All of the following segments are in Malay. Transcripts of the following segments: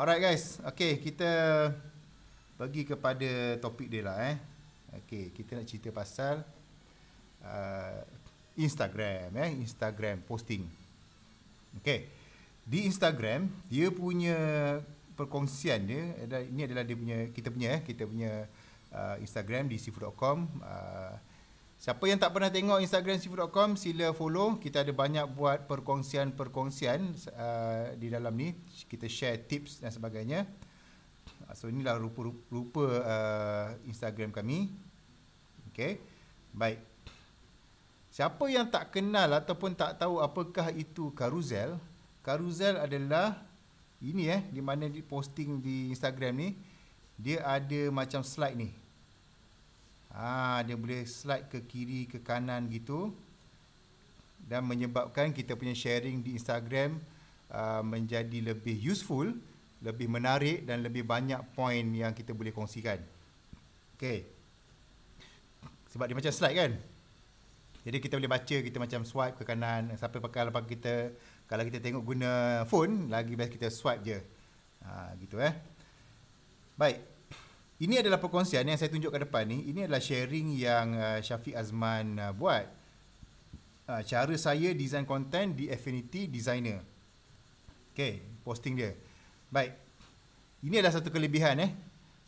Alright guys, okay kita bagi kepada topik dia lah eh. Okay, kita nak cerita pasal uh, Instagram eh, Instagram posting. Okay, di Instagram dia punya perkongsian dia, ini adalah dia punya, kita punya eh, kita punya uh, Instagram di sifu.com uh, Siapa yang tak pernah tengok Instagram Sifu.com, sila follow. Kita ada banyak buat perkongsian-perkongsian uh, di dalam ni. Kita share tips dan sebagainya. Ah, so inilah rupa-rupa uh, Instagram kami. Okay. Baik. Siapa yang tak kenal ataupun tak tahu apakah itu carousel? Carousel adalah ini eh di mana di posting di Instagram ni dia ada macam slide ni ha, dia boleh slide ke kiri ke kanan gitu dan menyebabkan kita punya sharing di Instagram uh, menjadi lebih useful, lebih menarik dan lebih banyak point yang kita boleh kongsikan. Okay. Sebab dia macam slide kan? Jadi kita boleh baca, kita macam swipe ke kanan. Siapa pakai lepas kita, kalau kita tengok guna phone, lagi best kita swipe je. Ha, gitu eh. Baik, ini adalah perkongsian yang saya tunjuk ke depan ni. Ini adalah sharing yang uh, Syafiq Azman uh, buat. Uh, cara saya design content di Affinity Designer. Okay, posting dia. Baik. Ini adalah satu kelebihan eh.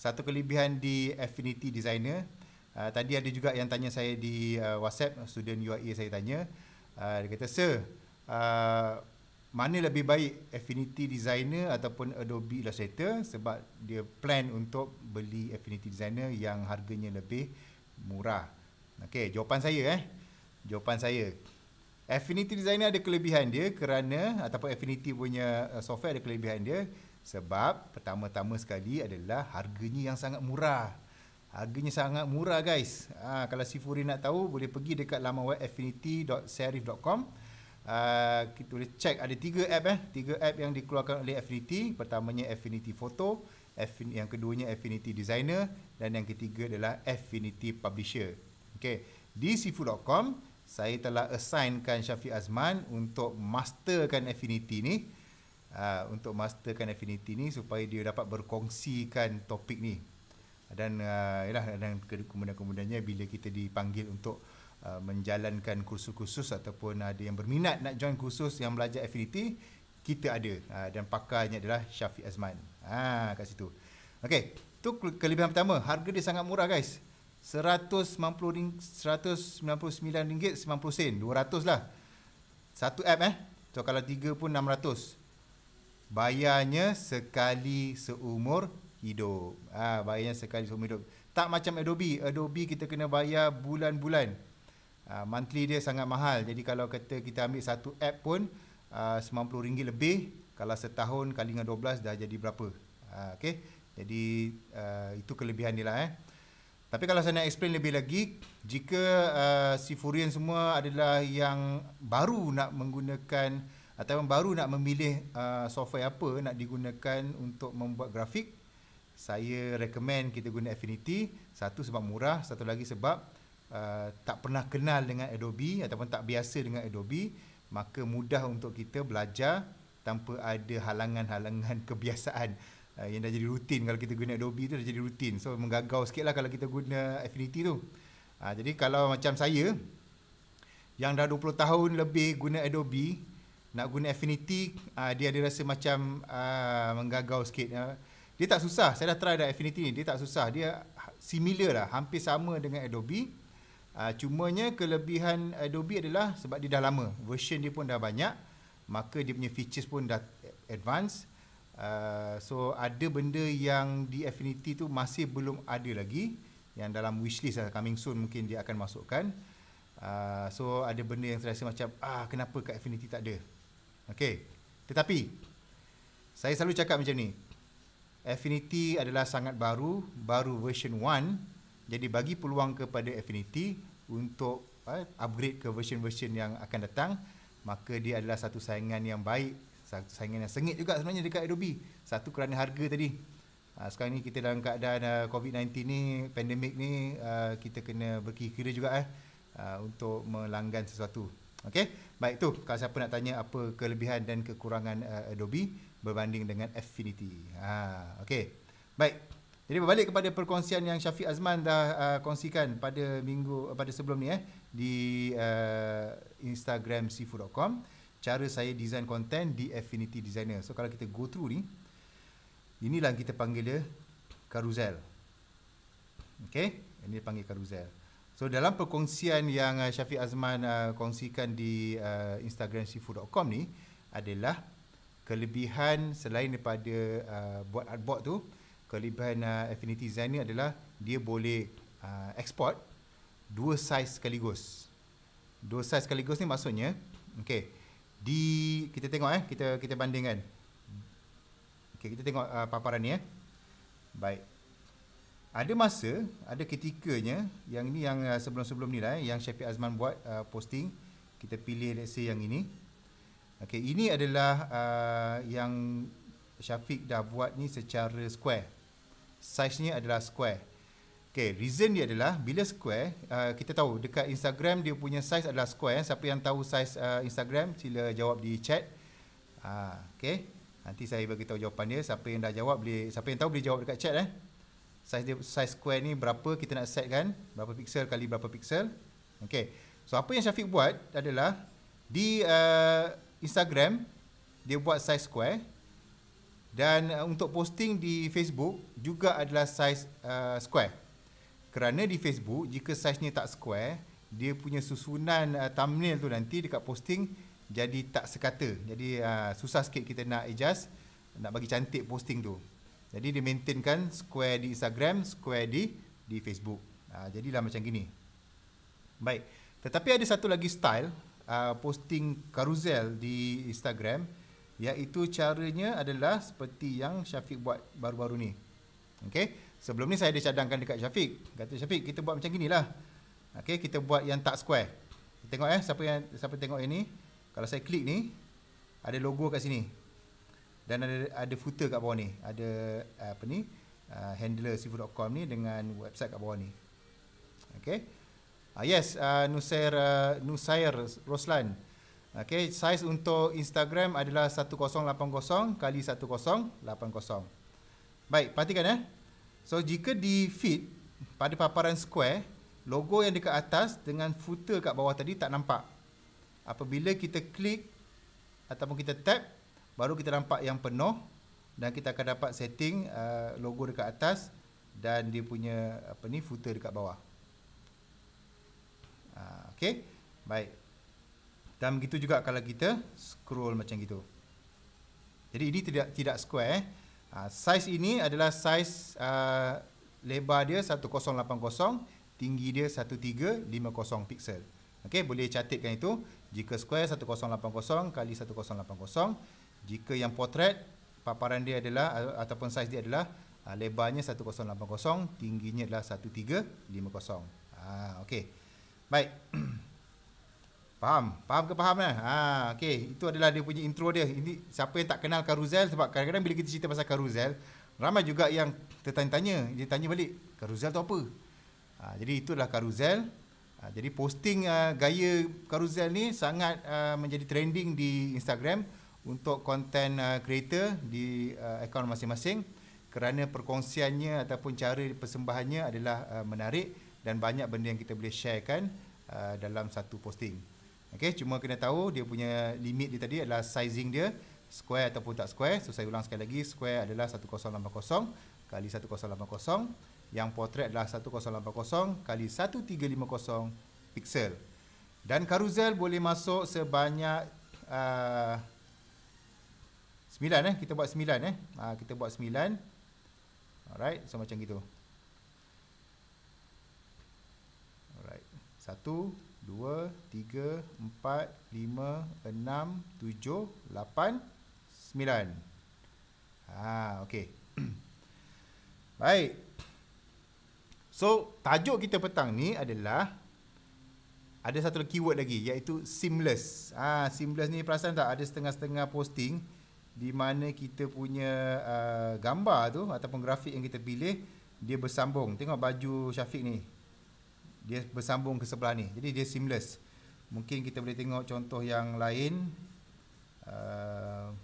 Satu kelebihan di Affinity Designer. Uh, tadi ada juga yang tanya saya di uh, WhatsApp, student UIA saya tanya. Uh, dia kata, Sir, uh, mana lebih baik Affinity Designer ataupun Adobe Illustrator sebab dia plan untuk beli Affinity Designer yang harganya lebih murah. Okey, jawapan saya eh. Jawapan saya. Affinity Designer ada kelebihan dia kerana ataupun Affinity punya uh, software ada kelebihan dia sebab pertama-tama sekali adalah harganya yang sangat murah. Harganya sangat murah guys. Ha, kalau Sifuri nak tahu boleh pergi dekat laman web affinity.serif.com uh, kita boleh check ada tiga app eh tiga app yang dikeluarkan oleh Affinity pertamanya Affinity Photo Affin- yang keduanya Affinity Designer dan yang ketiga adalah Affinity Publisher okey di sifu.com saya telah assignkan Syafiq Azman untuk masterkan Affinity ni Uh, untuk masterkan affinity ni supaya dia dapat berkongsikan topik ni dan uh, yalah dan kemudian-kemudiannya bila kita dipanggil untuk Uh, menjalankan kursus-kursus ataupun ada yang berminat nak join kursus yang belajar affinity kita ada uh, dan pakarnya adalah Syafiq Azman. Ha kat situ. Okey, tu kelebihan pertama, harga dia sangat murah guys. RM190 RM199.90 sen, 200 lah. Satu app eh. So kalau tiga pun 600. Bayarnya sekali seumur hidup. Ah ha, bayarnya sekali seumur hidup. Tak macam Adobe. Adobe kita kena bayar bulan-bulan. Ah, monthly dia sangat mahal. Jadi kalau kata kita ambil satu app pun uh, RM90 lebih. Kalau setahun kali dengan 12 dah jadi berapa. Uh, ah, okay. Jadi uh, itu kelebihan dia lah eh. Tapi kalau saya nak explain lebih lagi, jika uh, si Furian semua adalah yang baru nak menggunakan ataupun baru nak memilih uh, software apa nak digunakan untuk membuat grafik, saya recommend kita guna Affinity. Satu sebab murah, satu lagi sebab Uh, tak pernah kenal dengan Adobe ataupun tak biasa dengan Adobe, maka mudah untuk kita belajar tanpa ada halangan-halangan kebiasaan uh, yang dah jadi rutin kalau kita guna Adobe tu dah jadi rutin. So menggagau lah kalau kita guna Affinity tu. Ha, jadi kalau macam saya yang dah 20 tahun lebih guna Adobe nak guna Affinity uh, dia ada rasa macam uh, menggagau sikit. Uh, dia tak susah. Saya dah try dah Affinity ni. Dia tak susah. Dia similar lah. Hampir sama dengan Adobe. Uh, cumanya kelebihan ah, Adobe adalah sebab dia dah lama, version dia pun dah banyak, maka dia punya features pun dah advance. Uh, so ada benda yang di Affinity tu masih belum ada lagi yang dalam wishlist lah, coming soon mungkin dia akan masukkan. Uh, so ada benda yang terasa macam ah kenapa kat Affinity tak ada. Okay. Tetapi saya selalu cakap macam ni. Affinity adalah sangat baru, baru version 1. Jadi bagi peluang kepada Affinity untuk eh, upgrade ke version-version yang akan datang maka dia adalah satu saingan yang baik satu saingan yang sengit juga sebenarnya dekat Adobe satu kerana harga tadi ha, sekarang ni kita dalam keadaan uh, ah, COVID-19 ni pandemik ni uh, kita kena berkira-kira juga eh uh, untuk melanggan sesuatu okey baik tu kalau siapa nak tanya apa kelebihan dan kekurangan uh, Adobe berbanding dengan Affinity ha okey baik jadi berbalik kepada perkongsian yang Syafiq Azman dah uh, kongsikan pada minggu uh, pada sebelum ni eh di uh, Instagram seafood.com cara saya design content di Affinity Designer. So kalau kita go through ni inilah yang kita panggil dia carousel. Okay, ini dia panggil carousel. So dalam perkongsian yang uh, Syafiq Azman uh, kongsikan di uh, Instagram seafood.com ni adalah kelebihan selain daripada uh, buat artboard tu kelebihan uh, Affinity Zen ni adalah dia boleh uh, export dua saiz sekaligus. Dua saiz sekaligus ni maksudnya okey. Di kita tengok eh kita kita bandingkan. Okey kita tengok uh, paparan ni eh. Baik. Ada masa, ada ketikanya yang ini yang uh, sebelum-sebelum ni lah eh, yang Syafiq Azman buat uh, posting kita pilih let's say yang ini. Okey, ini adalah uh, yang Syafiq dah buat ni secara square saiznya adalah square. Okay, reason dia adalah bila square, uh, kita tahu dekat Instagram dia punya size adalah square. Eh. Siapa yang tahu size uh, Instagram, sila jawab di chat. Uh, okay, nanti saya bagi tahu jawapan dia. Siapa yang dah jawab, boleh, siapa yang tahu boleh jawab dekat chat. Eh. Size, dia, square ni berapa kita nak set kan? Berapa pixel kali berapa pixel? Okay, so apa yang Syafiq buat adalah di uh, Instagram, dia buat size square dan uh, untuk posting di Facebook juga adalah saiz uh, square. Kerana di Facebook jika saiznya tak square, dia punya susunan uh, thumbnail tu nanti dekat posting jadi tak sekata. Jadi uh, susah sikit kita nak adjust nak bagi cantik posting tu. Jadi dia maintainkan square di Instagram, square di di Facebook. Uh, lah macam gini. Baik. Tetapi ada satu lagi style uh, posting carousel di Instagram iaitu caranya adalah seperti yang Syafiq buat baru-baru ni. Okey. Sebelum ni saya ada cadangkan dekat Syafiq. Kata Syafiq, kita buat macam gini lah, Okey, kita buat yang tak square. Kita tengok eh siapa yang siapa tengok yang ni. Kalau saya klik ni ada logo kat sini. Dan ada ada footer kat bawah ni. Ada apa ni? Ah, handler sifu.com ni dengan website kat bawah ni. Okey. Ah yes, uh, Nusair uh, Nusair Roslan. Okay, size untuk Instagram adalah 1080 kali 1080. Baik, perhatikan eh. So jika di feed pada paparan square, logo yang dekat atas dengan footer kat bawah tadi tak nampak. Apabila kita klik ataupun kita tap, baru kita nampak yang penuh dan kita akan dapat setting uh, logo dekat atas dan dia punya apa ni footer dekat bawah. Uh, ah, okay, baik. Dan begitu juga kalau kita scroll macam gitu. Jadi ini tidak tidak square. Eh. Ha, size ini adalah size uh, lebar dia 1080, tinggi dia 1350 pixel. Okay, boleh catatkan itu. Jika square 1080 kali 1080, jika yang portrait paparan dia adalah uh, ataupun size dia adalah uh, lebarnya 1080, tingginya adalah 1350. Ah, ha, okey. Baik. Faham? Faham ke faham lah? Ha, okay. Itu adalah dia punya intro dia. Ini Siapa yang tak kenal Karuzel sebab kadang-kadang bila kita cerita pasal Karuzel, ramai juga yang tertanya-tanya. Dia tanya balik, Karuzel tu apa? Ha, jadi itulah Karuzel. Ha, jadi posting uh, gaya Karuzel ni sangat uh, menjadi trending di Instagram untuk konten uh, creator di uh, akaun masing-masing kerana perkongsiannya ataupun cara persembahannya adalah uh, menarik dan banyak benda yang kita boleh sharekan uh, dalam satu posting. Okay, cuma kena tahu dia punya limit dia tadi adalah sizing dia square ataupun tak square. So saya ulang sekali lagi, square adalah 1080 kali 1080, yang portrait adalah 1080 kali 1350 pixel. Dan carousel boleh masuk sebanyak uh, ah, 9 eh, kita buat 9 eh. Uh, kita buat 9. Alright, so macam gitu. Alright. 1 dua, tiga, empat, lima, enam, tujuh, lapan, sembilan. Ha, okey. Baik. So, tajuk kita petang ni adalah ada satu keyword lagi iaitu seamless. Ha, seamless ni perasan tak ada setengah-setengah posting di mana kita punya uh, gambar tu ataupun grafik yang kita pilih dia bersambung. Tengok baju Syafiq ni dia bersambung ke sebelah ni jadi dia seamless mungkin kita boleh tengok contoh yang lain uh,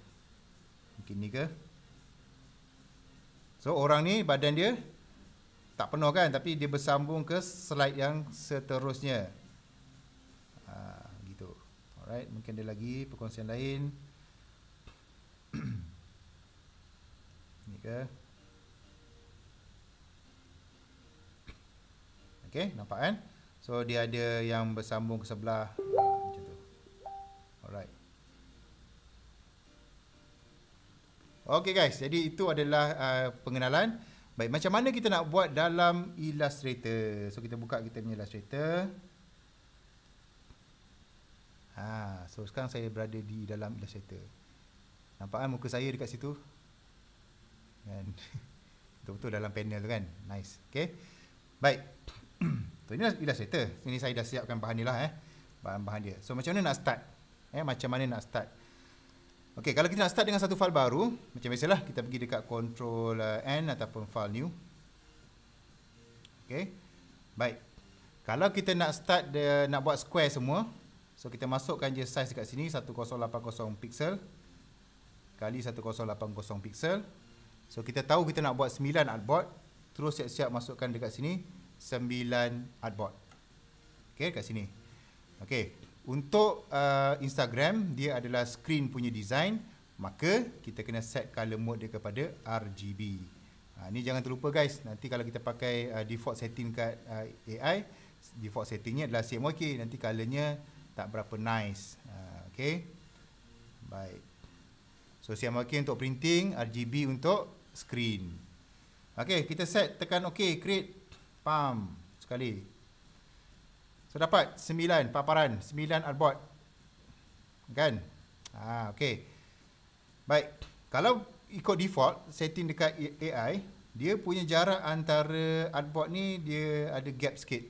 mungkin ni ke so orang ni badan dia tak penuh kan tapi dia bersambung ke slide yang seterusnya uh, gitu alright mungkin ada lagi perkongsian lain ni ke Okey, nampak kan? So dia ada yang bersambung ke sebelah ah, macam tu. Alright. Okey guys, jadi itu adalah uh, pengenalan. Baik, macam mana kita nak buat dalam Illustrator? So kita buka kita punya Illustrator. Ha, so sekarang saya berada di dalam Illustrator. Nampak kan muka saya dekat situ? Kan. Betul-betul dalam panel tu kan. Nice. Okey. Baik so ini dah, dah cerita. Ini saya dah siapkan bahan ni lah eh. Bahan-bahan dia. So macam mana nak start? Eh, macam mana nak start? Okey, kalau kita nak start dengan satu file baru, macam biasalah kita pergi dekat control eh, N ataupun file new. Okey. Baik. Kalau kita nak start the, nak buat square semua, so kita masukkan je size dekat sini 1080 pixel kali 1080 pixel. So kita tahu kita nak buat 9 artboard, terus siap-siap masukkan dekat sini Sembilan artboard. Okey kat sini. Okey. Untuk uh, Instagram dia adalah screen punya design, maka kita kena set color mode dia kepada RGB. Ha ni jangan terlupa guys. Nanti kalau kita pakai uh, default setting kat uh, AI, default settingnya adalah same okey. Nanti colornya tak berapa nice. Uh, ha, okey. Baik. So same okey untuk printing, RGB untuk screen. Okey, kita set tekan OK, create. Pam sekali. So dapat 9 paparan, 9 artboard. Kan? Ha, okey. Baik. Kalau ikut default setting dekat AI, dia punya jarak antara artboard ni dia ada gap sikit.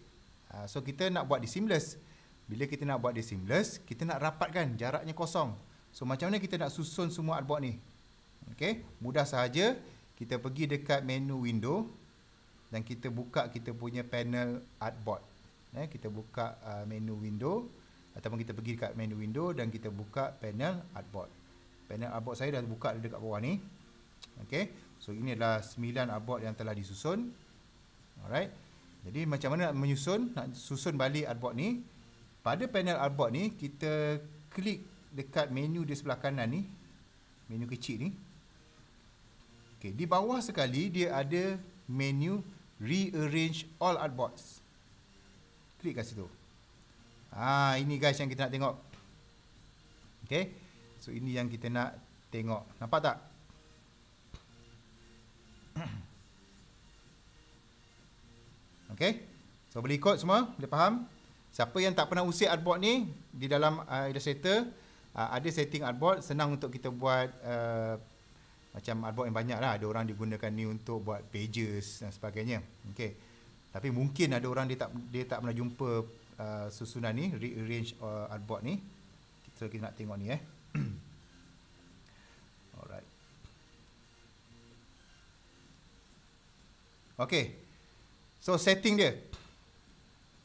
Ha, so kita nak buat di seamless. Bila kita nak buat di seamless, kita nak rapatkan jaraknya kosong. So macam mana kita nak susun semua artboard ni? Okey, mudah sahaja. Kita pergi dekat menu window dan kita buka kita punya panel artboard eh kita buka uh, menu window ataupun kita pergi dekat menu window dan kita buka panel artboard panel artboard saya dah buka dekat bawah ni okey so ini adalah 9 artboard yang telah disusun alright jadi macam mana nak menyusun nak susun balik artboard ni pada panel artboard ni kita klik dekat menu di sebelah kanan ni menu kecil ni Okay, di bawah sekali dia ada menu rearrange all artboards. Klik kat situ. Ha, ini guys yang kita nak tengok. Okay. So, ini yang kita nak tengok. Nampak tak? Okay. So, boleh ikut semua. Boleh faham? Siapa yang tak pernah usik artboard ni, di dalam uh, illustrator, uh, ada setting artboard. Senang untuk kita buat... Uh, macam artbook yang banyak lah ada orang digunakan ni untuk buat pages dan sebagainya okay. tapi mungkin ada orang dia tak dia tak pernah jumpa uh, susunan ni rearrange uh, artbook ni kita, kita nak tengok ni eh alright Okay, so setting dia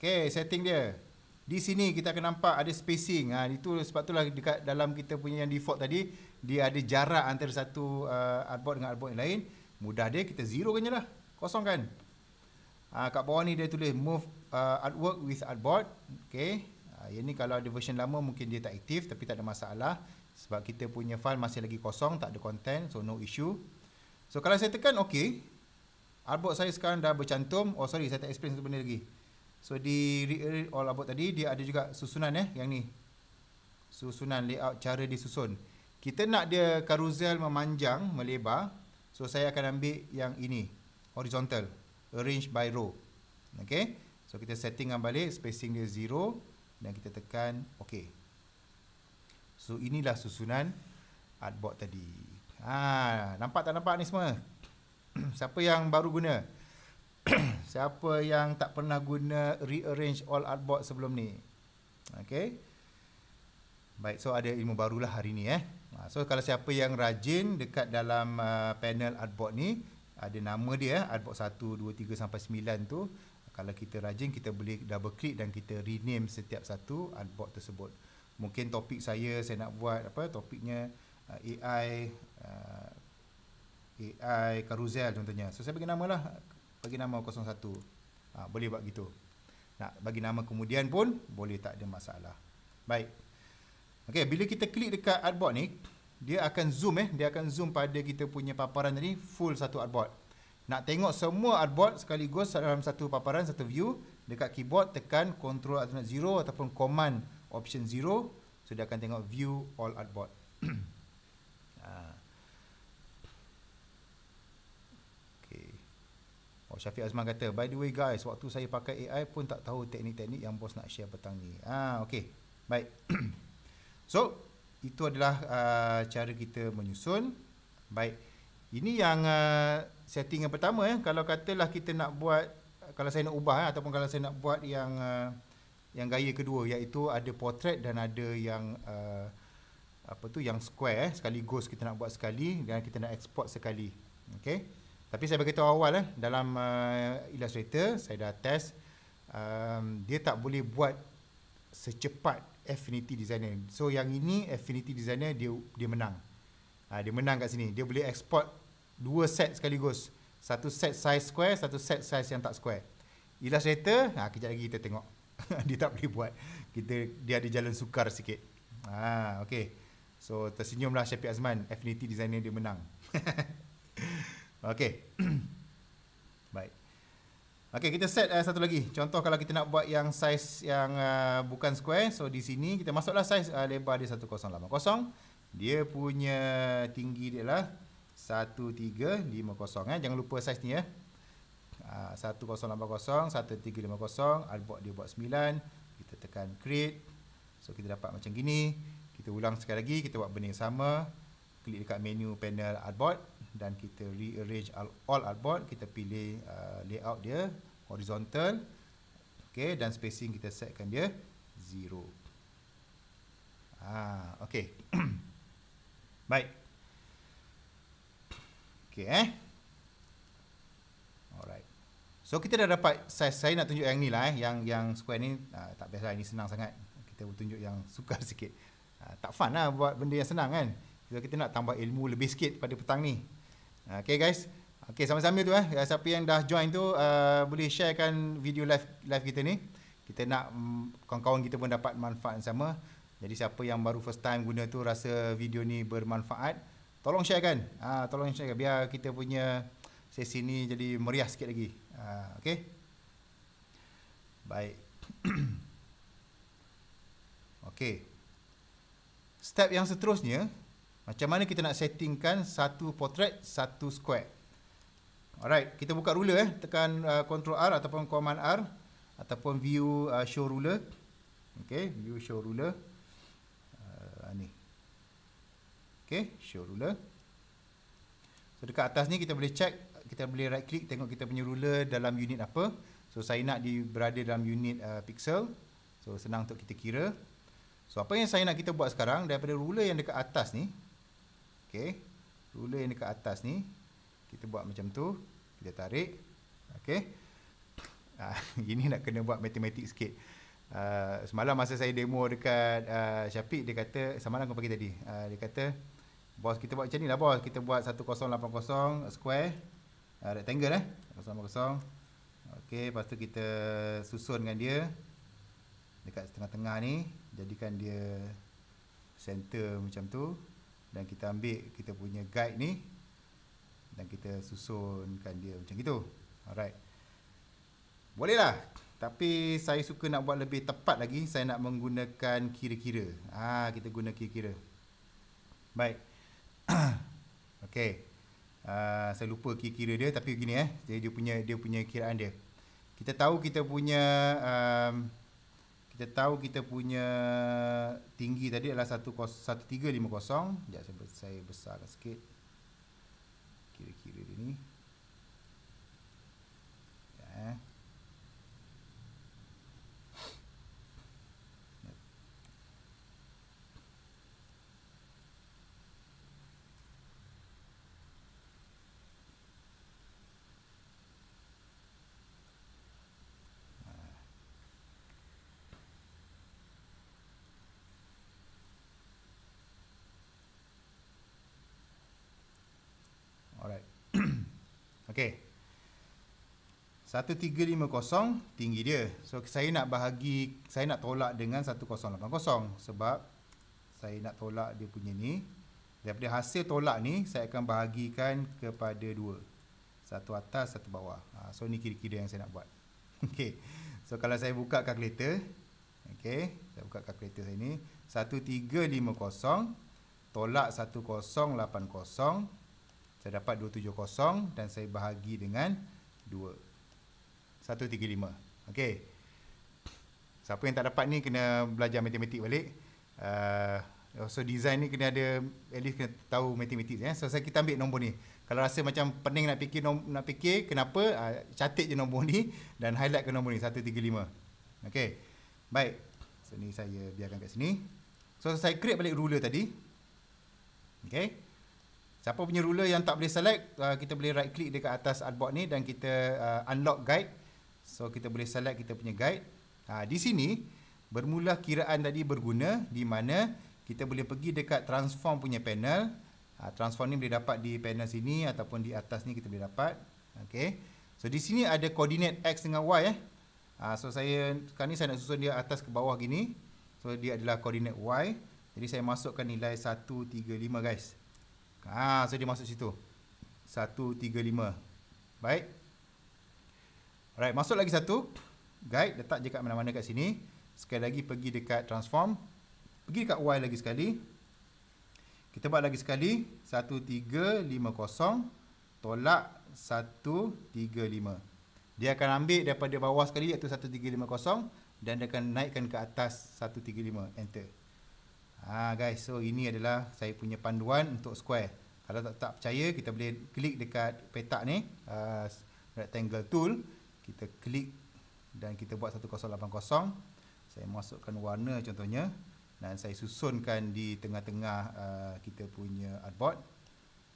Okay, setting dia di sini kita akan nampak ada spacing ha, itu sebab itulah dekat dalam kita punya yang default tadi dia ada jarak antara satu uh, artboard dengan artboard yang lain mudah dia kita zero kan jelah kosong kan ha, kat bawah ni dia tulis move uh, artwork with artboard okey ha, ah, yang ni kalau ada version lama mungkin dia tak aktif tapi tak ada masalah sebab kita punya file masih lagi kosong tak ada content so no issue so kalau saya tekan okey artboard saya sekarang dah bercantum oh sorry saya tak explain satu benda lagi so di read all artboard tadi dia ada juga susunan eh yang ni susunan layout cara disusun kita nak dia carousel memanjang melebar so saya akan ambil yang ini horizontal arrange by row okay? so kita settingkan balik spacing dia 0 dan kita tekan okey so inilah susunan artboard tadi ha nampak tak nampak ni semua siapa yang baru guna siapa yang tak pernah guna rearrange all artboard sebelum ni okay? baik so ada ilmu barulah hari ni eh Ha, so kalau siapa yang rajin dekat dalam uh, panel artbot ni ada nama dia artbot 1 2 3 sampai 9 tu kalau kita rajin kita boleh double click dan kita rename setiap satu artbot tersebut. Mungkin topik saya saya nak buat apa topiknya uh, AI uh, AI carousel contohnya. So saya bagi nama lah bagi nama 01. Ha, boleh buat gitu. Nak bagi nama kemudian pun boleh tak ada masalah. Baik. Okey, bila kita klik dekat artboard ni, dia akan zoom eh, dia akan zoom pada kita punya paparan tadi full satu artboard. Nak tengok semua artboard sekaligus dalam satu paparan satu view, dekat keyboard tekan control atau zero ataupun command option zero so dia akan tengok view all artboard. Ah. Oh, Syafiq Azman kata, by the way guys, waktu saya pakai AI pun tak tahu teknik-teknik yang bos nak share petang ni. Ah, okay. Baik. So, itu adalah uh, cara kita menyusun. Baik. Ini yang uh, setting yang pertama. Eh. Kalau katalah kita nak buat, kalau saya nak ubah eh, ataupun kalau saya nak buat yang uh, yang gaya kedua iaitu ada portrait dan ada yang uh, apa tu yang square eh. sekali ghost kita nak buat sekali dan kita nak export sekali. Okey. Tapi saya beritahu awal eh, dalam uh, Illustrator saya dah test um, dia tak boleh buat secepat affinity designer. So yang ini affinity designer dia dia menang. Ha, dia menang kat sini. Dia boleh export dua set sekaligus. Satu set size square, satu set size yang tak square. Illustrator, ha, kejap lagi kita tengok. dia tak boleh buat. Kita Dia ada jalan sukar sikit. Ha, ah, okay. So tersenyumlah Syafiq Azman. Affinity designer dia menang. okay. Baik. Okay, kita set uh, satu lagi. Contoh kalau kita nak buat yang saiz yang uh, bukan square. So, di sini kita masuklah saiz uh, eh, lebar dia 1080. Dia punya tinggi dia lah 1350. Eh. Jangan lupa saiz ni ya. Eh. Uh, 1080, 1350. Artbox dia buat 9. Kita tekan create. So, kita dapat macam gini. Kita ulang sekali lagi. Kita buat benda yang sama klik dekat menu panel artboard dan kita rearrange all artboard kita pilih uh, layout dia horizontal okey dan spacing kita setkan dia 0 ah okey baik okey eh alright so kita dah dapat saya saya nak tunjuk yang ni lah eh yang yang square ni uh, tak biasa lah. ini senang sangat kita tunjuk yang sukar sikit uh, tak fun lah buat benda yang senang kan So kita nak tambah ilmu lebih sikit pada petang ni. Okay guys. Okay sama-sama tu eh. Siapa yang dah join tu uh, boleh sharekan video live live kita ni. Kita nak um, kawan-kawan kita pun dapat manfaat yang sama. Jadi siapa yang baru first time guna tu rasa video ni bermanfaat. Tolong sharekan. Uh, tolong sharekan. Biar kita punya sesi ni jadi meriah sikit lagi. Uh, ah, okay. Baik. okay. Step yang seterusnya macam mana kita nak settingkan satu portrait, satu square. Alright, kita buka ruler eh. Tekan uh, Ctrl R ataupun Command R ataupun view uh, show ruler. Okay, view show ruler. Uh, ni. Okay, show ruler. So, dekat atas ni kita boleh check, kita boleh right click tengok kita punya ruler dalam unit apa. So, saya nak di berada dalam unit uh, pixel. So, senang untuk kita kira. So, apa yang saya nak kita buat sekarang, daripada ruler yang dekat atas ni, Okey. Ruler yang dekat atas ni kita buat macam tu, kita tarik. Okey. Ah ini nak kena buat matematik sikit. Uh, semalam masa saya demo dekat uh, Syafiq dia kata semalam aku pergi tadi. Uh, dia kata bos kita buat macam ni lah bos. Kita buat 1080 square uh, rectangle eh. 1080. Okey, lepas tu kita susun dengan dia dekat tengah-tengah ni jadikan dia center macam tu dan kita ambil kita punya guide ni dan kita susunkan dia macam itu. Alright. Bolehlah. Tapi saya suka nak buat lebih tepat lagi. Saya nak menggunakan kira-kira. Ah, ha, kita guna kira-kira. Baik. okay. Uh, ha, saya lupa kira-kira dia tapi begini eh. Jadi dia punya dia punya kiraan dia. Kita tahu kita punya um, kita tahu kita punya tinggi tadi adalah 1350 sekejap saya saya besarkan sikit kira-kira dia ni ya eh Okey. 1350 tinggi dia. So saya nak bahagi saya nak tolak dengan 1080 sebab saya nak tolak dia punya ni. Daripada hasil tolak ni saya akan bahagikan kepada dua. Satu atas, satu bawah. Ha, so ni kira-kira yang saya nak buat. Okey. So kalau saya buka kalkulator Okey, saya buka kalkulator saya ni 1350 tolak 1080 saya dapat 270 dan saya bahagi dengan 2. 135. Okey. Siapa yang tak dapat ni kena belajar matematik balik. Uh, so design ni kena ada at least kena tahu matematik ya. So saya kita ambil nombor ni. Kalau rasa macam pening nak fikir nak fikir kenapa uh, catat je nombor ni dan highlight ke nombor ni 135. Okey. Baik. So ni saya biarkan kat sini. So saya create balik ruler tadi. Okey. Siapa punya ruler yang tak boleh select, uh, kita boleh right click dekat atas artboard ni dan kita uh, unlock guide. So kita boleh select kita punya guide. Ha, di sini, bermula kiraan tadi berguna di mana kita boleh pergi dekat transform punya panel. Ha, transform ni boleh dapat di panel sini ataupun di atas ni kita boleh dapat. Okay. So di sini ada coordinate X dengan Y. Eh. Ha, so saya, sekarang ni saya nak susun dia atas ke bawah gini. So dia adalah coordinate Y. Jadi saya masukkan nilai 1, 3, 5 guys. Ha, so dia masuk situ. 135. Baik. Alright, masuk lagi satu. Guide letak je kat mana-mana kat sini. Sekali lagi pergi dekat transform. Pergi dekat Y lagi sekali. Kita buat lagi sekali. 1350 tolak 135. Dia akan ambil daripada bawah sekali iaitu 1350 dan dia akan naikkan ke atas 135. Enter. Ha guys, so ini adalah saya punya panduan untuk square. Kalau tak, tak percaya, kita boleh klik dekat petak ni, uh, rectangle tool, kita klik dan kita buat 1080. Saya masukkan warna contohnya dan saya susunkan di tengah-tengah uh, kita punya artboard.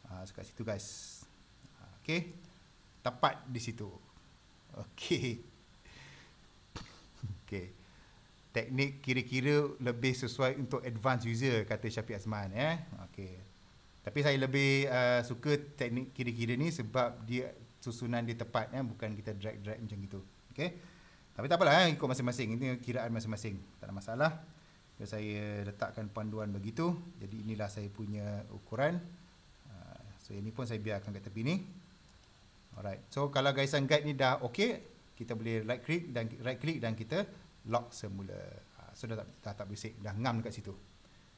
Ah uh, dekat situ guys. Okey. Tepat di situ. Okey. Okey teknik kira-kira lebih sesuai untuk advanced user kata Syafiq Azman ya, Okey. Tapi saya lebih uh, suka teknik kira-kira ni sebab dia susunan dia tepat eh bukan kita drag-drag macam gitu. Okey. Tapi tak apalah eh ikut masing-masing. Ini kiraan masing-masing. Tak ada masalah. Jadi saya letakkan panduan begitu. Jadi inilah saya punya ukuran. Uh, so ini pun saya biarkan kat tepi ni. Alright. So kalau guysan guide ni dah okey, kita boleh right click dan right click dan kita lock semula. Ha, so dah tak, dah tak bisik, dah ngam dekat situ.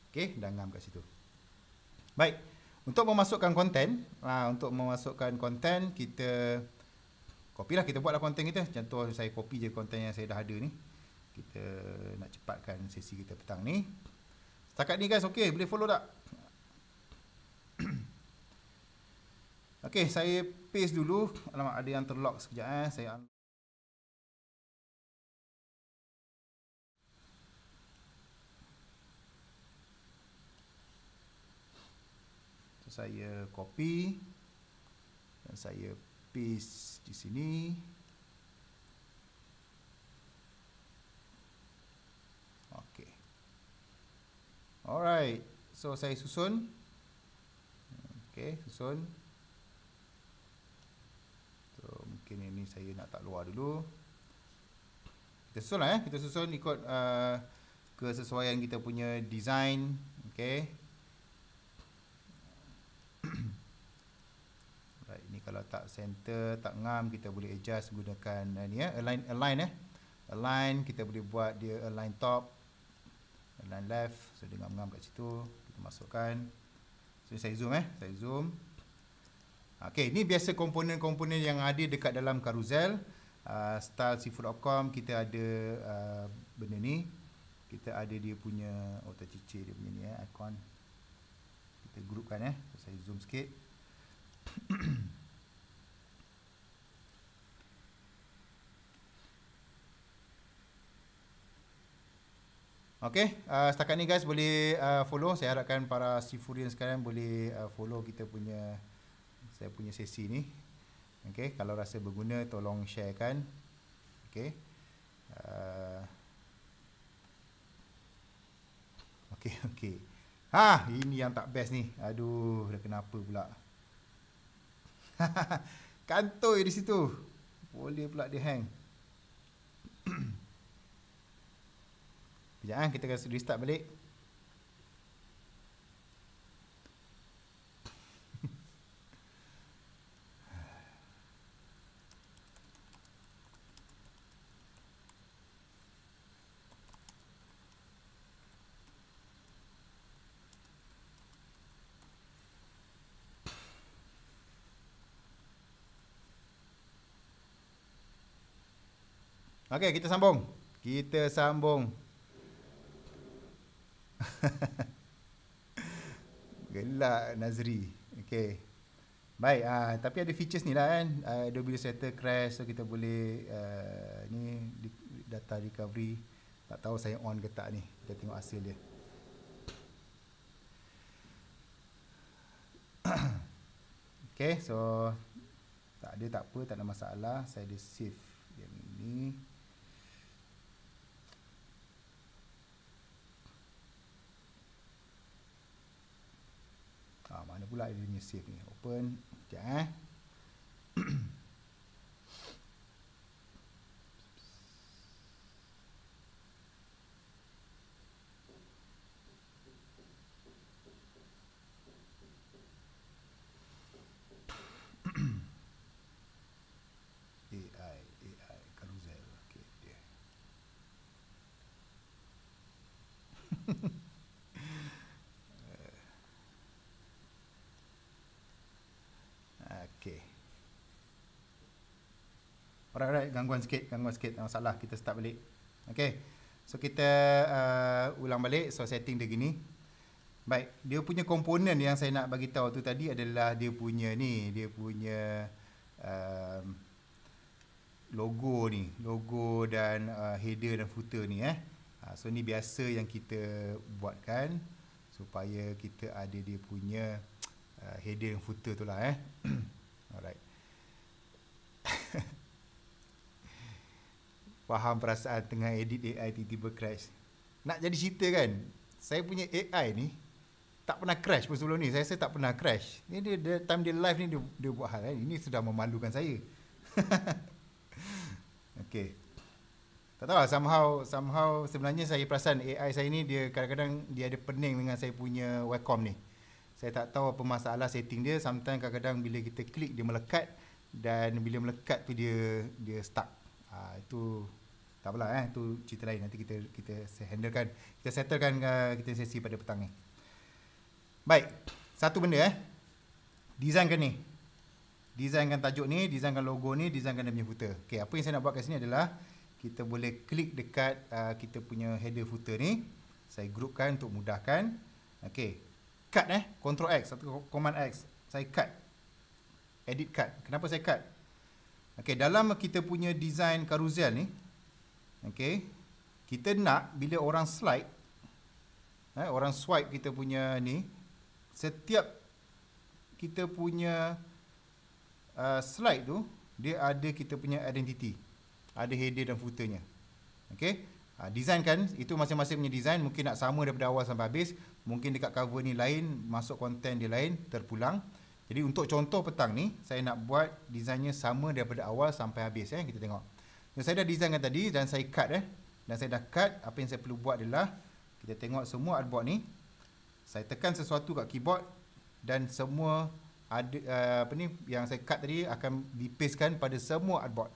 Okay, dah ngam dekat situ. Baik, untuk memasukkan konten, ha, untuk memasukkan konten, kita copy lah, kita buatlah konten kita. Contoh saya copy je konten yang saya dah ada ni. Kita nak cepatkan sesi kita petang ni. Setakat ni guys, okay, boleh follow tak? Okey, saya paste dulu. Alamak ada yang terlock sekejap eh. Saya saya copy dan saya paste di sini okey alright so saya susun okey susun so mungkin ini saya nak tak luar dulu kita susun lah eh. kita susun ikut uh, kesesuaian kita punya design okey kalau tak center tak ngam kita boleh adjust gunakan uh, ni eh, align align eh align kita boleh buat dia align top align left so dia ngam-ngam kat situ kita masukkan so saya zoom eh saya zoom okey ni biasa komponen-komponen yang ada dekat dalam carousel uh, style seafood.com kita ada uh, benda ni kita ada dia punya oh tercicir dia punya ni eh icon kita grupkan eh so, saya zoom sikit Okay, uh, setakat ni guys boleh uh, follow. Saya harapkan para Sifurian sekalian boleh uh, follow kita punya saya punya sesi ni. Okay, kalau rasa berguna tolong sharekan. Okay. Uh, okay. okey. Ha, ini yang tak best ni. Aduh, dah kenapa pula? Kantoi di situ. Boleh pula dia hang. Sekejap kan kita kasi restart balik. Okey, kita sambung. Kita sambung. Gelak Nazri. Okay. Baik, uh, tapi ada features ni lah kan. Uh, dia boleh settle crash so kita boleh uh, ni data recovery. Tak tahu saya on ke tak ni. Kita tengok hasil dia. okay, so tak ada tak apa, tak ada masalah. Saya ada save yang ni. pula dia punya save ni open sekejap eh Alright, alright, gangguan sikit, gangguan sikit, tak masalah, kita start balik Okay, so kita uh, ulang balik, so setting dia gini Baik, dia punya komponen yang saya nak bagi tahu tu tadi adalah dia punya ni, dia punya uh, logo ni, logo dan uh, header dan footer ni eh. Uh, so ni biasa yang kita buatkan supaya kita ada dia punya uh, header dan footer tu lah eh. Alright. Faham perasaan tengah edit AI tiba-tiba crash Nak jadi cerita kan Saya punya AI ni Tak pernah crash pun sebelum ni Saya rasa tak pernah crash Ini dia, dia, time dia live ni dia, dia buat hal kan Ini sudah memalukan saya Okay Tak tahu lah somehow, somehow sebenarnya saya perasan AI saya ni Dia kadang-kadang dia ada pening dengan saya punya Wacom ni Saya tak tahu apa masalah setting dia Sometimes kadang-kadang bila kita klik dia melekat Dan bila melekat tu dia dia stuck Ha, itu tak apalah eh tu cerita lain nanti kita kita handlekan kita settlekan uh, kita sesi pada petang ni baik satu benda eh designkan ni designkan tajuk ni designkan logo ni designkan dia punya footer okey apa yang saya nak buat kat sini adalah kita boleh klik dekat uh, kita punya header footer ni saya groupkan untuk mudahkan okey cut eh control x atau command x saya cut edit cut kenapa saya cut Okey, dalam kita punya design carousel ni, Okay. Kita nak bila orang slide. Eh, orang swipe kita punya ni. Setiap kita punya uh, slide tu. Dia ada kita punya identity. Ada header dan footernya. Okay. Ha, design kan. Itu masing-masing punya design. Mungkin nak sama daripada awal sampai habis. Mungkin dekat cover ni lain. Masuk konten dia lain. Terpulang. Jadi untuk contoh petang ni, saya nak buat desainnya sama daripada awal sampai habis. Eh. Kita tengok. So, saya dah design designkan tadi dan saya cut eh. Dan saya dah cut. Apa yang saya perlu buat adalah kita tengok semua artboard ni. Saya tekan sesuatu kat keyboard dan semua ada uh, apa ni yang saya cut tadi akan dipastekan pada semua artboard.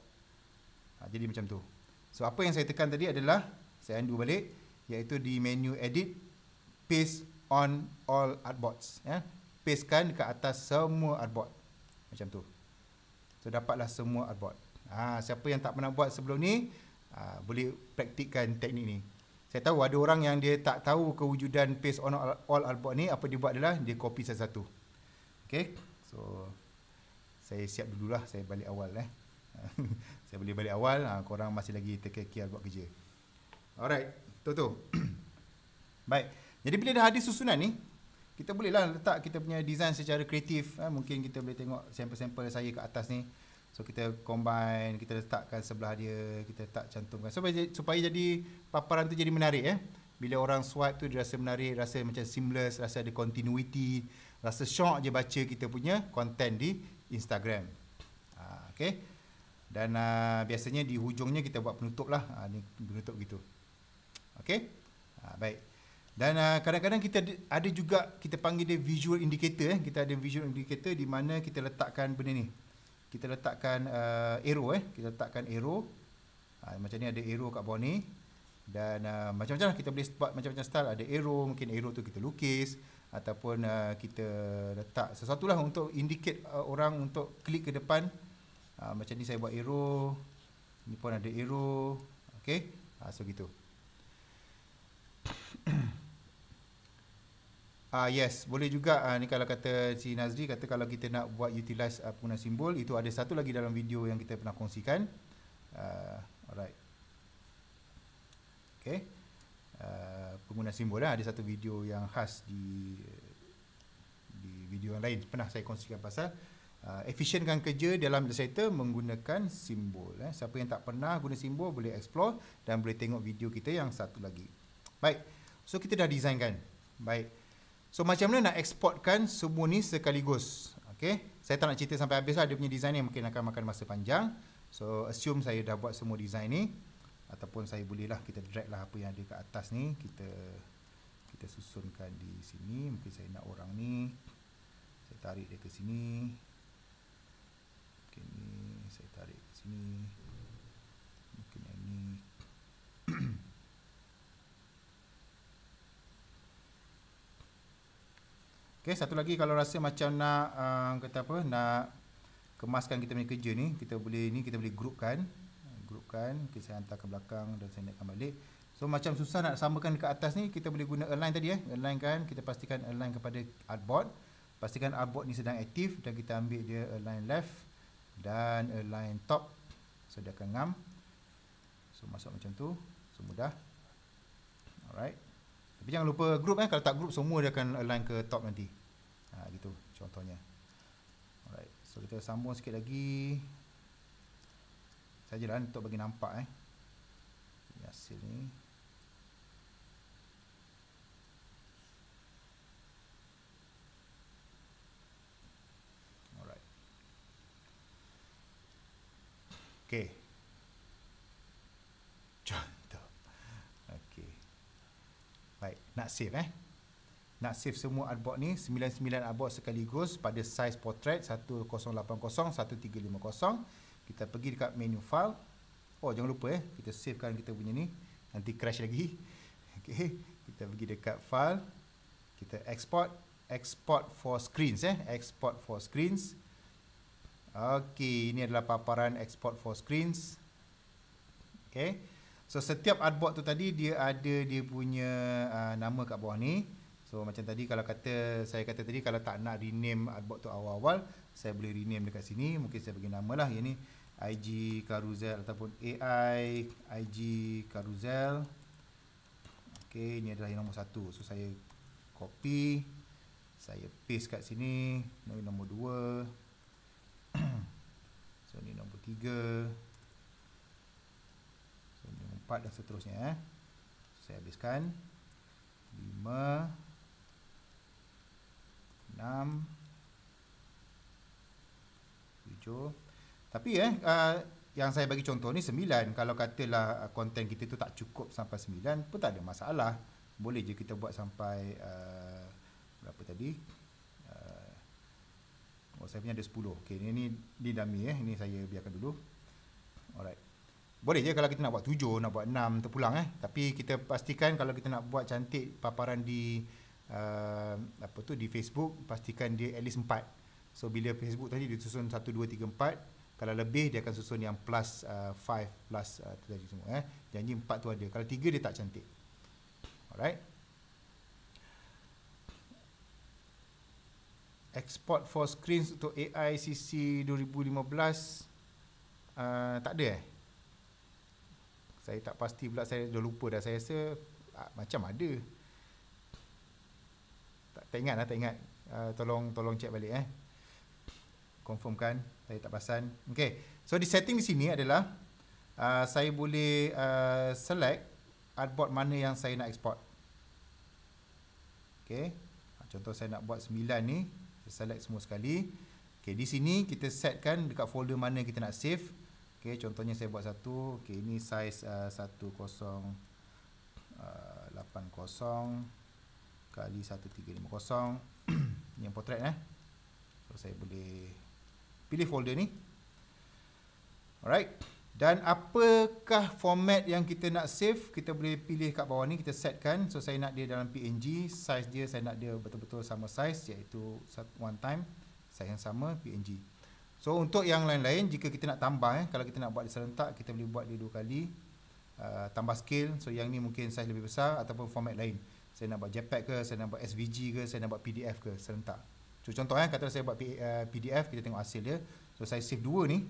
Ha, jadi macam tu. So apa yang saya tekan tadi adalah saya undo balik iaitu di menu edit paste on all artboards ya. Pastekan dekat atas semua artboard. Macam tu. So dapatlah semua artboard. Ha, siapa yang tak pernah buat sebelum ni, ha, boleh praktikkan teknik ni. Saya tahu ada orang yang dia tak tahu kewujudan paste on all artboard ni, apa dia buat adalah dia copy satu-satu. Okay, so saya siap dululah, saya balik awal eh. saya boleh balik awal, ha, korang masih lagi terkekial buat kerja. Alright, Toto. Baik, jadi bila dah ada susunan ni, kita bolehlah letak kita punya design secara kreatif. Ha, mungkin kita boleh tengok sampel-sampel saya kat atas ni. So kita combine, kita letakkan sebelah dia, kita letak cantumkan. Supaya, supaya jadi paparan tu jadi menarik eh. Bila orang swipe tu dia rasa menarik, rasa macam seamless, rasa ada continuity, rasa shock je baca kita punya content di Instagram. Ha, okay. Dan uh, biasanya di hujungnya kita buat penutup lah. Ha, ni penutup gitu. Okay. Ha, baik. Dan uh, kadang-kadang kita ada juga kita panggil dia visual indicator eh. Kita ada visual indicator di mana kita letakkan benda ni kita letakkan uh, arrow eh kita letakkan arrow ha, macam ni ada arrow kat bawah ni dan uh, macam-macam lah kita boleh buat macam-macam style ada arrow mungkin arrow tu kita lukis ataupun uh, kita letak sesuatu lah untuk indicate uh, orang untuk klik ke depan uh, macam ni saya buat arrow ni pun ada arrow ok uh, ha, so gitu Ah uh, yes, boleh juga uh, ni kalau kata si Nazri kata kalau kita nak buat utilize uh, ah, penggunaan simbol itu ada satu lagi dalam video yang kita pernah kongsikan. Uh, alright. Okay. Uh, pengguna simbol lah. ada satu video yang khas di di video yang lain pernah saya kongsikan pasal uh, efisienkan kerja dalam desainer menggunakan simbol eh. Siapa yang tak pernah guna simbol boleh explore dan boleh tengok video kita yang satu lagi. Baik. So kita dah design kan. Baik. So macam mana nak exportkan semua ni sekaligus? Okay. Saya tak nak cerita sampai habis lah. Dia punya design ni mungkin akan makan masa panjang. So assume saya dah buat semua design ni. Ataupun saya boleh lah kita drag lah apa yang ada kat atas ni. Kita kita susunkan di sini. Mungkin saya nak orang ni. Saya tarik dia ke sini. Okay ni. Saya tarik ke sini. Okey, satu lagi kalau rasa macam nak uh, kata apa nak kemaskan kita punya kerja ni, kita boleh ni kita boleh grupkan. Grupkan, okay, saya hantar ke belakang dan saya naikkan balik. So macam susah nak samakan dekat atas ni, kita boleh guna align tadi eh. Align kan, kita pastikan align kepada artboard. Pastikan artboard ni sedang aktif dan kita ambil dia align left dan align top. So dia akan ngam. So masuk macam tu, so Alright. Tapi jangan lupa group eh kalau tak group semua dia akan align ke top nanti. Ha gitu contohnya. Alright. So kita sambung sikit lagi. Sajalah eh, untuk bagi nampak eh. Ya hasil ni. Okay. nak save eh nak save semua artbook ni 99 artbook sekaligus pada size portrait 1080 1350 kita pergi dekat menu file oh jangan lupa eh kita save savekan kita punya ni nanti crash lagi okey kita pergi dekat file kita export export for screens eh export for screens okey ini adalah paparan export for screens okey So setiap artboard tu tadi dia ada dia punya uh, nama kat bawah ni. So macam tadi kalau kata saya kata tadi kalau tak nak rename artboard tu awal-awal, saya boleh rename dekat sini. Mungkin saya bagi namalah yang ni IG Carousel ataupun AI IG Carousel. Okey, ni adalah yang nombor satu. So saya copy saya paste kat sini nombor dua. so ni nombor tiga empat dan seterusnya eh. Saya habiskan Lima Enam Tujuh Tapi eh uh, Yang saya bagi contoh ni sembilan Kalau katalah konten ah, kita tu tak cukup sampai sembilan Pun tak ada masalah Boleh je kita buat sampai uh, Berapa tadi uh, Oh saya punya ada sepuluh Okay ini ni, ni dummy eh Ni saya biarkan dulu Alright boleh je kalau kita nak buat tujuh, nak buat enam, terpulang eh. Tapi kita pastikan kalau kita nak buat cantik paparan di uh, apa tu di Facebook, pastikan dia at least empat. So bila Facebook tadi dia susun satu, dua, tiga, empat. Kalau lebih dia akan susun yang plus uh, five, plus uh, tu tadi semua eh. Janji empat tu ada. Kalau tiga dia tak cantik. Alright. Export for screens untuk AICC 2015 uh, tak ada eh? Saya tak pasti pula saya dah lupa dah saya rasa ah, macam ada. Tak, tak ingat lah, tak ingat. Uh, tolong tolong check balik eh. Confirmkan, saya tak pasan. Okay, so di setting di sini adalah uh, saya boleh uh, select artboard mana yang saya nak export. Okay, contoh saya nak buat 9 ni. Saya select semua sekali. Okay, di sini kita setkan dekat folder mana kita nak save. Okay, contohnya saya buat satu. Okay, ini saiz uh, 1080 uh, kali 1350. yang potret eh. So saya boleh pilih folder ni. Alright. Dan apakah format yang kita nak save? Kita boleh pilih kat bawah ni, kita setkan. So saya nak dia dalam PNG, size dia saya nak dia betul-betul sama size iaitu one time, size yang sama PNG. So untuk yang lain-lain jika kita nak tambah eh kalau kita nak buat di serentak kita boleh buat dia dua kali uh, tambah scale. So yang ni mungkin saiz lebih besar ataupun format lain. Saya nak buat JPEG ke, saya nak buat SVG ke, saya nak buat PDF ke serentak. So, contoh eh kata saya buat PDF uh, kita tengok hasil dia. So saya save dua ni.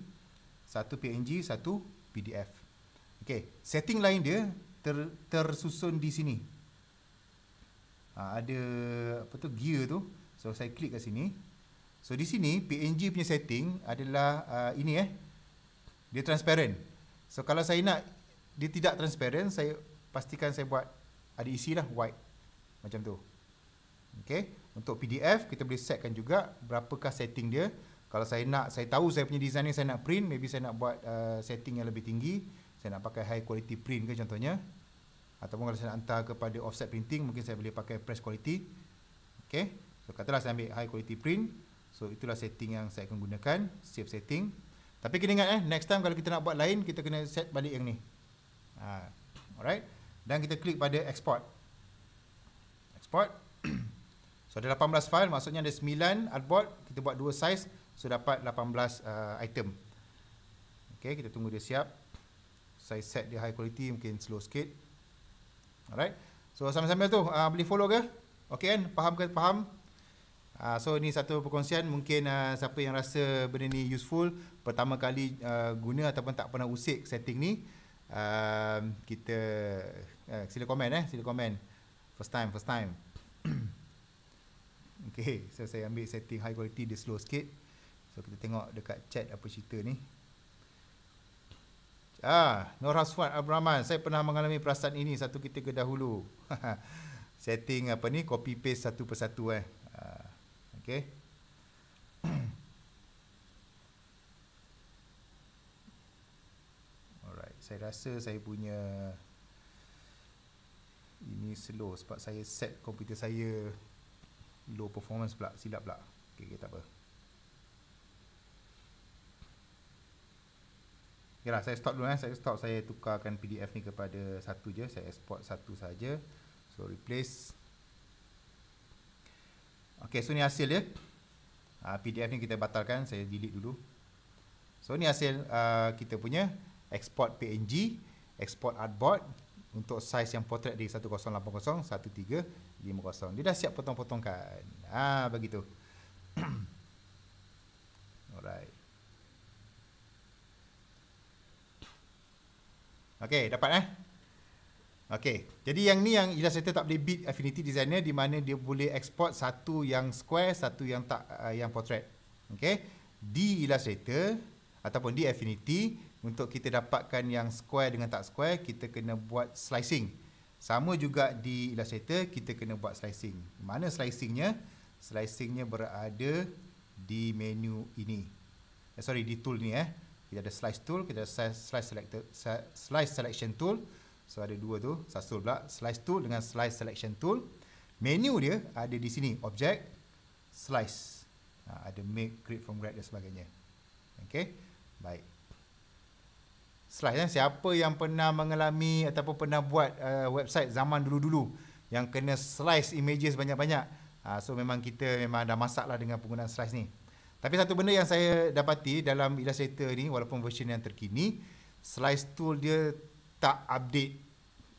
Satu PNG, satu PDF. Okay, setting lain dia ter, tersusun di sini. Ha, ada apa tu gear tu. So saya klik kat sini. So di sini PNG punya setting adalah uh, ini eh. Dia transparent. So kalau saya nak dia tidak transparent, saya pastikan saya buat ada isi lah white. Macam tu. Okay. Untuk PDF kita boleh setkan juga berapakah setting dia. Kalau saya nak, saya tahu saya punya design ni saya nak print, maybe saya nak buat uh, setting yang lebih tinggi. Saya nak pakai high quality print ke contohnya. Ataupun kalau saya nak hantar kepada offset printing, mungkin saya boleh pakai press quality. Okay. So katalah saya ambil high quality print. So itulah setting yang saya akan gunakan Save setting Tapi kena ingat eh Next time kalau kita nak buat lain Kita kena set balik yang ni ha. Alright Dan kita klik pada export Export So ada 18 file Maksudnya ada 9 artboard Kita buat 2 size So dapat 18 uh, item Okay kita tunggu dia siap Saya set dia high quality Mungkin slow sikit Alright So sambil-sambil tu uh, Boleh follow ke? Okay kan? Faham ke? Faham? Uh, so ini satu perkongsian mungkin uh, siapa yang rasa benda ni useful pertama kali uh, guna ataupun tak pernah usik setting ni uh, kita uh, sila komen eh sila komen first time first time Okay, so saya ambil setting high quality dia slow sikit so kita tengok dekat chat apa cerita ni ah Nur Aswan Abrahman saya pernah mengalami perasaan ini satu ketika dahulu setting apa ni copy paste satu persatu eh Okay. Alright, saya rasa saya punya ini slow sebab saya set komputer saya low performance pula, silap pula. Okey, okay, tak apa. Yalah, saya stop dulu eh. Saya stop saya tukarkan PDF ni kepada satu je. Saya export satu saja. So replace Okey, so ni hasil dia. Ha, ah, PDF ni kita batalkan, saya delete dulu. So ni hasil uh, kita punya export PNG, export artboard untuk saiz yang portrait di 1080 1350. Dia dah siap potong-potongkan. Ah ha, begitu. Alright. Okey, dapat eh? Okay, jadi yang ni yang Illustrator tak boleh beat Affinity Designer di mana dia boleh export satu yang square, satu yang tak uh, yang portrait. Okay, di Illustrator ataupun di Affinity untuk kita dapatkan yang square dengan tak square, kita kena buat slicing. Sama juga di Illustrator, kita kena buat slicing. Mana slicingnya? Slicingnya berada di menu ini. Eh, sorry, di tool ni eh. Kita ada slice tool, kita ada slice, selector, slice selection tool. So ada dua tu, satu tool pula, slice tool dengan slice selection tool. Menu dia ada di sini, object, slice. Ha, ada make, create from grad dan sebagainya. Okay, baik. Slice kan, siapa yang pernah mengalami ataupun pernah buat uh, website zaman dulu-dulu yang kena slice images banyak-banyak. Ha, so memang kita memang dah masak lah dengan penggunaan slice ni. Tapi satu benda yang saya dapati dalam Illustrator ni, walaupun version yang terkini, slice tool dia tak update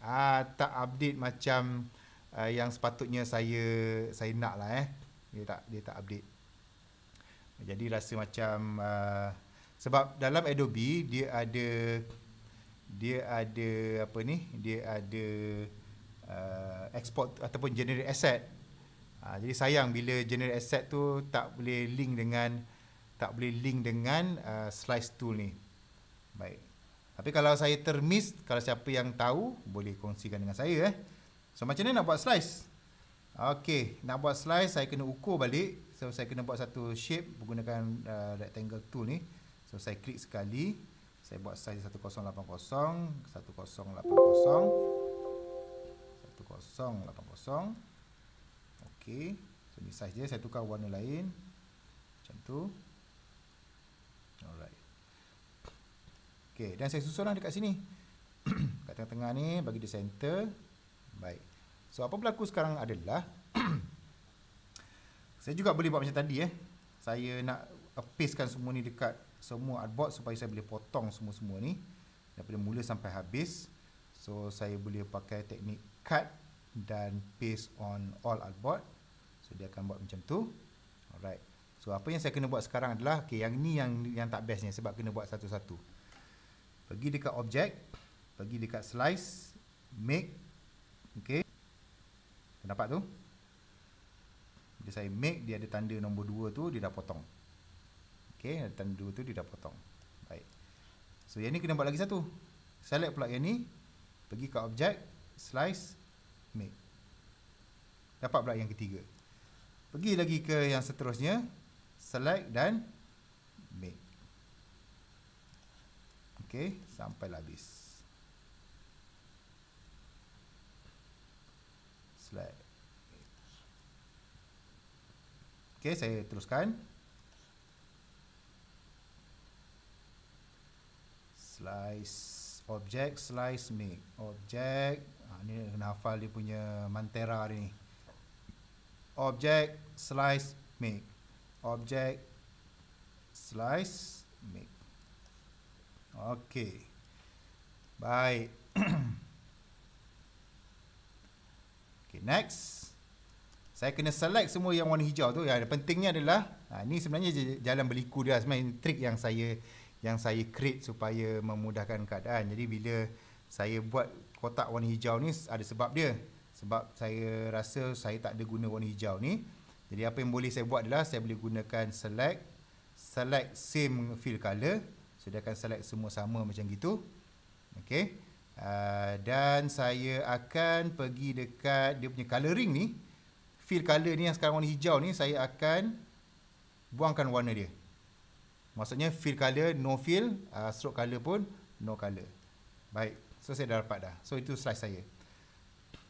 ha, tak update macam uh, yang sepatutnya saya saya nak lah eh dia tak dia tak update jadi rasa macam uh, sebab dalam Adobe dia ada dia ada apa ni dia ada uh, export ataupun generate asset ha, jadi sayang bila generate asset tu tak boleh link dengan tak boleh link dengan uh, slice tool ni baik tapi kalau saya termis, kalau siapa yang tahu boleh kongsikan dengan saya eh. So macam ni nak buat slice. Okey, nak buat slice saya kena ukur balik. So saya kena buat satu shape menggunakan uh, rectangle tool ni. So saya klik sekali, saya buat size 1080, 1080. 1080. Okey. So ni size dia saya tukar warna lain. Macam tu. Alright. Okey, dan saya susunlah dekat sini. Kat tengah-tengah ni bagi dia center. Baik. So apa berlaku sekarang adalah saya juga boleh buat macam tadi eh. Saya nak pastekan semua ni dekat semua artboard supaya saya boleh potong semua-semua ni daripada mula sampai habis. So saya boleh pakai teknik cut dan paste on all artboard. So dia akan buat macam tu. Alright. So apa yang saya kena buat sekarang adalah okay, yang ni yang yang tak ni sebab kena buat satu-satu pergi dekat objek, pergi dekat slice make okey nampak tu bila saya make dia ada tanda nombor 2 tu dia dah potong okey tanda 2 tu dia dah potong baik so yang ni kena buat lagi satu select pula yang ni pergi ke objek, slice make dapat pula yang ketiga pergi lagi ke yang seterusnya select dan Okey, sampai habis. Slide. Okey, saya teruskan. Slice object slice make object. Ha, ni kena hafal dia punya mantera ni. Object slice make. Object slice make. Okey. Baik. okey, next. Saya kena select semua yang warna hijau tu. Yang pentingnya adalah ha, ni sebenarnya jalan berliku dia sebenarnya trik yang saya yang saya create supaya memudahkan keadaan. Jadi bila saya buat kotak warna hijau ni ada sebab dia. Sebab saya rasa saya tak ada guna warna hijau ni. Jadi apa yang boleh saya buat adalah saya boleh gunakan select select same fill color So dia akan select semua sama macam gitu. okay? Uh, ah, dan saya akan pergi dekat dia punya colouring ni. Fill colour ni yang sekarang warna hijau ni saya akan buangkan warna dia. Maksudnya fill colour no fill, uh, stroke colour pun no colour. Baik. So saya dah dapat dah. So itu slice saya.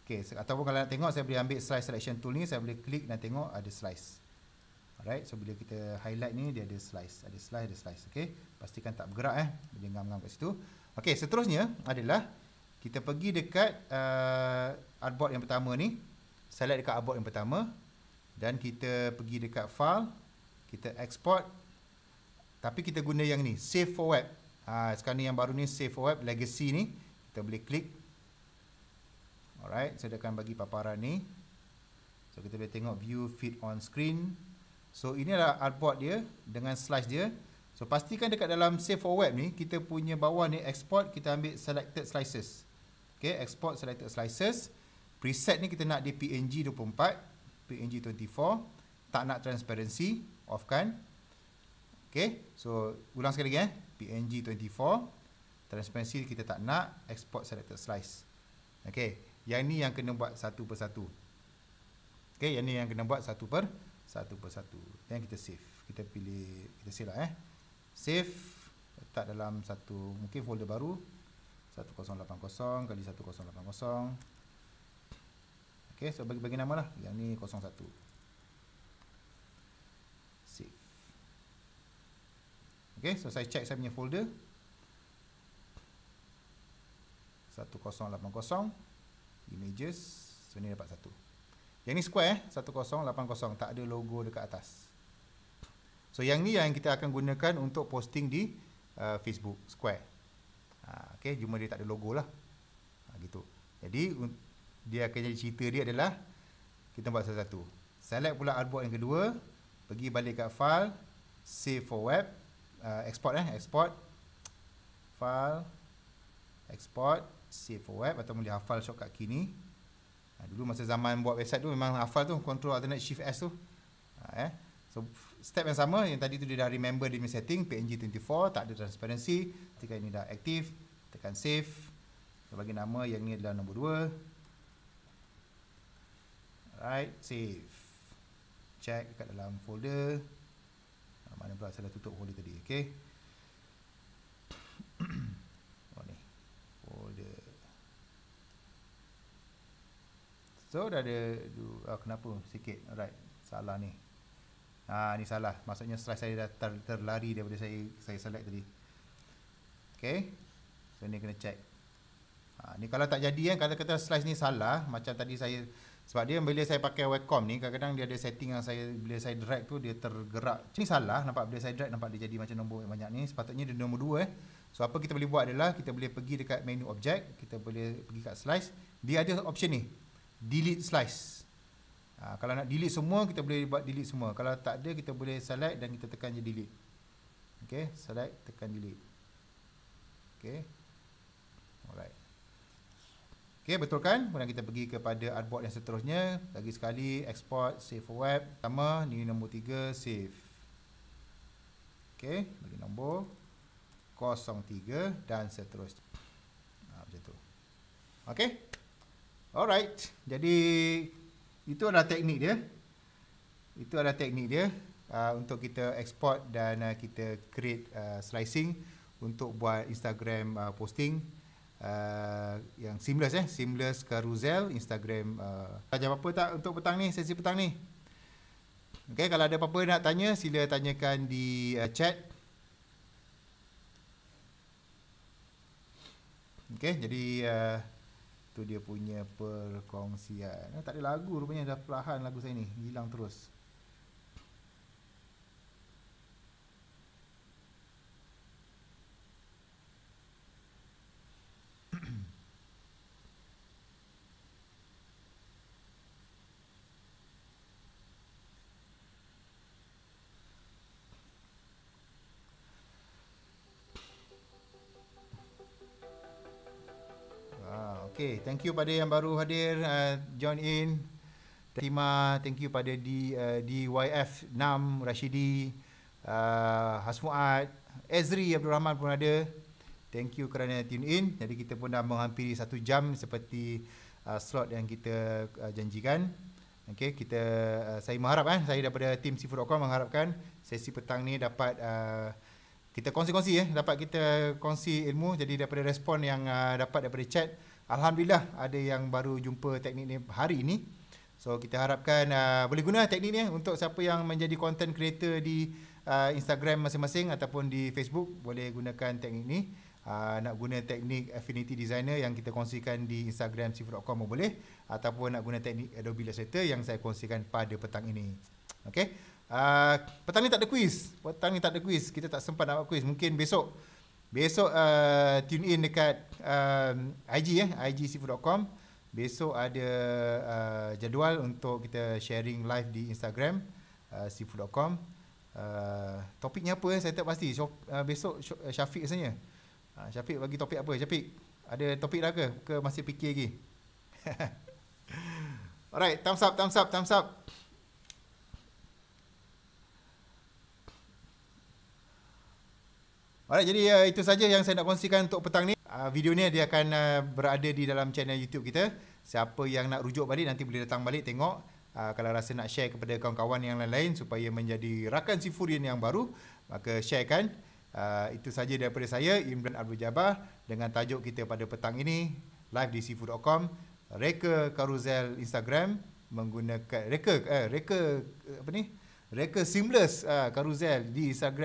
Okey, ataupun kalau nak tengok saya boleh ambil slice selection tool ni, saya boleh klik dan tengok ada slice. Alright, so bila kita highlight ni dia ada slice, ada slice, ada slice. Okay, pastikan tak bergerak eh, dia ngam-ngam kat situ. Okay, seterusnya adalah kita pergi dekat uh, artboard yang pertama ni. Select dekat artboard yang pertama. Dan kita pergi dekat file. Kita export. Tapi kita guna yang ni, save for web. Ha, sekarang ni yang baru ni, save for web, legacy ni. Kita boleh klik. Alright, saya so akan bagi paparan ni. So kita boleh tengok view feed on screen. So ini adalah artboard dia dengan slice dia. So pastikan dekat dalam save for web ni kita punya bawah ni export kita ambil selected slices. Okay export selected slices. Preset ni kita nak di PNG 24, PNG 24. Tak nak transparency, off kan. Okay so ulang sekali lagi eh. PNG 24. Transparency kita tak nak export selected slice. Okay yang ni yang kena buat satu per satu. Okay yang ni yang kena buat satu per satu persatu. Then kita save. Kita pilih kita save lah eh. Save letak dalam satu mungkin folder baru 1080 kali 1080. Okey, so bagi bagi lah, Yang ni 01. Save. Okey, so saya check saya punya folder. 1080 images. So ni dapat satu. Yang ni square 1080 eh? tak ada logo dekat atas. So yang ni yang kita akan gunakan untuk posting di uh, Facebook square. Ha, okay, cuma dia tak ada logo lah. Ha, gitu. Jadi dia akan jadi cerita dia adalah kita buat satu-satu. Select pula artboard yang kedua. Pergi balik kat file. Save for web. Uh, export eh. Export. File. Export. Save for web. Atau boleh hafal shortcut key ni ha, dulu masa zaman buat website tu memang hafal tu control alternate shift s tu ha, eh so step yang sama yang tadi tu dia dah remember dia punya setting png24 tak ada transparency tekan ini dah aktif tekan save kita bagi nama yang ni adalah nombor 2 alright save check kat dalam folder ha, mana pula saya dah tutup folder tadi okay? So dah ada uh, kenapa sikit right salah ni. Ha uh, ni salah. Maksudnya stress saya dah ter, terlari daripada saya saya select tadi. Okay So ni kena check. Ha uh, ni kalau tak jadi kan kata-kata slice ni salah macam tadi saya sebab dia bila saya pakai webcam ni kadang-kadang dia ada setting yang saya bila saya drag tu dia tergerak. Ini salah nampak bila saya drag nampak dia jadi macam nombor banyak ni sepatutnya dia nombor 2 eh. So apa kita boleh buat adalah kita boleh pergi dekat menu object, kita boleh pergi kat slice. Dia ada option ni delete slice. Ha, kalau nak delete semua, kita boleh buat delete semua. Kalau tak ada, kita boleh select dan kita tekan je delete. Okay, select, tekan delete. Okay. Alright. Okay, betul kan? Kemudian kita pergi kepada artboard yang seterusnya. Lagi sekali, export, save for web. Pertama, ni nombor tiga, save. Okay, bagi nombor. 03 dan seterusnya. Ha, macam tu. Okay. Alright. Jadi itu adalah teknik dia. Itu adalah teknik dia uh, untuk kita export dan uh, kita create uh, slicing untuk buat Instagram uh, posting uh, yang seamless eh, seamless carousel Instagram. Uh. Ada apa-apa tak untuk petang ni, sesi petang ni? Okay, kalau ada apa-apa nak tanya, sila tanyakan di uh, chat. Okay, jadi uh, tu dia punya perkongsian. Eh, tak ada lagu rupanya dah perlahan lagu saya ni hilang terus. Okay, thank you pada yang baru hadir uh, join in. Terima thank you pada di uh, YF Nam Rashidi uh, Hasmuat Ezri Abdul Rahman pun ada. Thank you kerana tune in. Jadi kita pun dah menghampiri satu jam seperti uh, slot yang kita uh, janjikan. Okay, kita uh, saya mengharap eh, saya daripada tim Seafood.com mengharapkan sesi petang ni dapat uh, kita kongsi-kongsi eh, dapat kita kongsi ilmu jadi daripada respon yang uh, dapat daripada chat Alhamdulillah ada yang baru jumpa teknik ni hari ini. So kita harapkan uh, boleh guna teknik ni eh, untuk siapa yang menjadi content creator di uh, Instagram masing-masing ataupun di Facebook boleh gunakan teknik ni. Uh, nak guna teknik Affinity Designer yang kita kongsikan di Instagram sifu.com boleh ataupun nak guna teknik Adobe Illustrator yang saya kongsikan pada petang ini. okay? Uh, petang ni tak ada quiz. Petang ni tak ada quiz. Kita tak sempat nak buat quiz. Mungkin besok Besok uh, tune in dekat uh, um, IG eh, igseafood.com. Besok ada uh, jadual untuk kita sharing live di Instagram uh, seafood.com. Uh, topiknya apa eh? Saya tak pasti. Shop, uh, besok uh, Syafiq rasanya. Uh, Syafiq bagi topik apa? Syafiq, ada topik dah ke? Ke masih fikir lagi? Alright, thumbs up, thumbs up, thumbs up. Alright, jadi uh, itu saja yang saya nak kongsikan untuk petang ni. Uh, video ni dia akan uh, berada di dalam channel YouTube kita. Siapa yang nak rujuk balik nanti boleh datang balik tengok. Uh, kalau rasa nak share kepada kawan-kawan yang lain-lain supaya menjadi rakan sifurian yang baru, maka sharekan. Uh, itu saja daripada saya, Imran Abdul Jabbar dengan tajuk kita pada petang ini live di sifu.com reka karuzel Instagram menggunakan reka eh, reka apa ni? reka seamless uh, karuzel di Instagram.